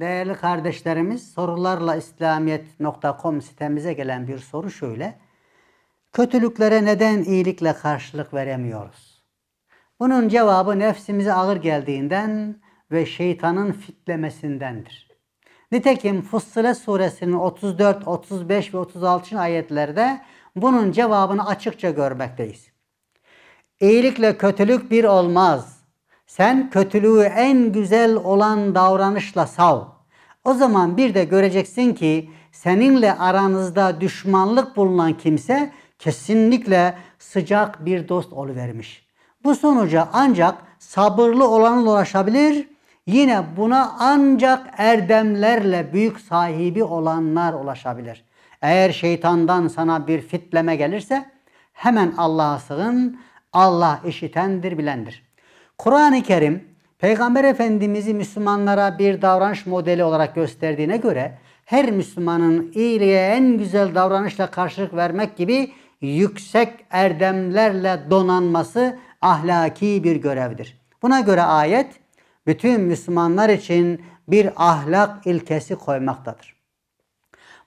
Değerli kardeşlerimiz sorularla İslamiyet.com sitemize gelen bir soru şöyle. Kötülüklere neden iyilikle karşılık veremiyoruz? Bunun cevabı nefsimize ağır geldiğinden ve şeytanın fitlemesindendir. Nitekim Fussile suresinin 34, 35 ve 36. ayetlerde bunun cevabını açıkça görmekteyiz. İyilikle kötülük bir olmaz. Sen kötülüğü en güzel olan davranışla sav. O zaman bir de göreceksin ki seninle aranızda düşmanlık bulunan kimse kesinlikle sıcak bir dost oluvermiş. Bu sonuca ancak sabırlı olanla ulaşabilir, yine buna ancak erdemlerle büyük sahibi olanlar ulaşabilir. Eğer şeytandan sana bir fitleme gelirse hemen Allah'a sığın, Allah işitendir, bilendir. Kur'an-ı Kerim Peygamber Efendimiz'i Müslümanlara bir davranış modeli olarak gösterdiğine göre her Müslümanın iyiliğe en güzel davranışla karşılık vermek gibi yüksek erdemlerle donanması ahlaki bir görevdir. Buna göre ayet bütün Müslümanlar için bir ahlak ilkesi koymaktadır.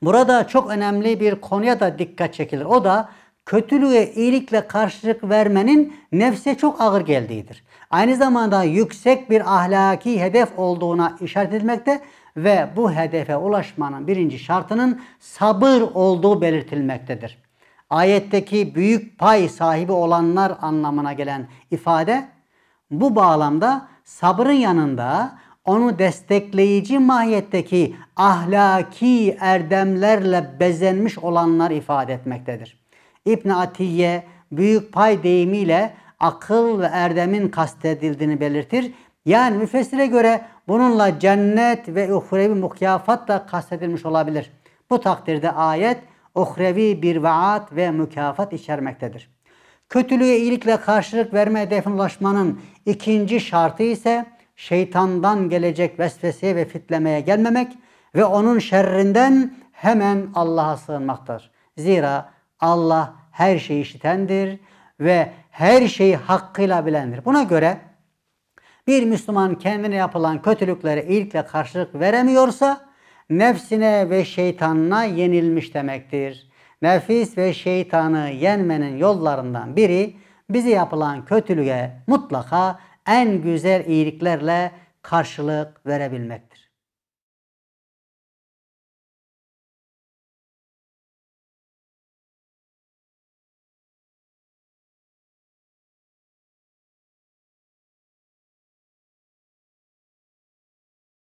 Burada çok önemli bir konuya da dikkat çekilir. O da kötülüğe iyilikle karşılık vermenin nefse çok ağır geldiğidir. Aynı zamanda yüksek bir ahlaki hedef olduğuna işaret edilmekte ve bu hedefe ulaşmanın birinci şartının sabır olduğu belirtilmektedir. Ayetteki büyük pay sahibi olanlar anlamına gelen ifade bu bağlamda sabrın yanında onu destekleyici mahiyetteki ahlaki erdemlerle bezenmiş olanlar ifade etmektedir. İbn Atiye büyük pay deyimiyle akıl ve erdemin kastedildiğini belirtir. Yani müfessire göre bununla cennet ve uhrevi mükafat da kastedilmiş olabilir. Bu takdirde ayet uhrevi bir vaat ve mükafat içermektedir. Kötülüğe iyilikle karşılık verme hedefine ulaşmanın ikinci şartı ise şeytandan gelecek vesveseye ve fitlemeye gelmemek ve onun şerrinden hemen Allah'a sığınmaktır. Zira Allah her şeyi işitendir ve her şeyi hakkıyla bilendir. Buna göre bir Müslüman kendine yapılan kötülüklere iyilikle karşılık veremiyorsa nefsine ve şeytanına yenilmiş demektir. Nefis ve şeytanı yenmenin yollarından biri bize yapılan kötülüğe mutlaka en güzel iyiliklerle karşılık verebilmektir.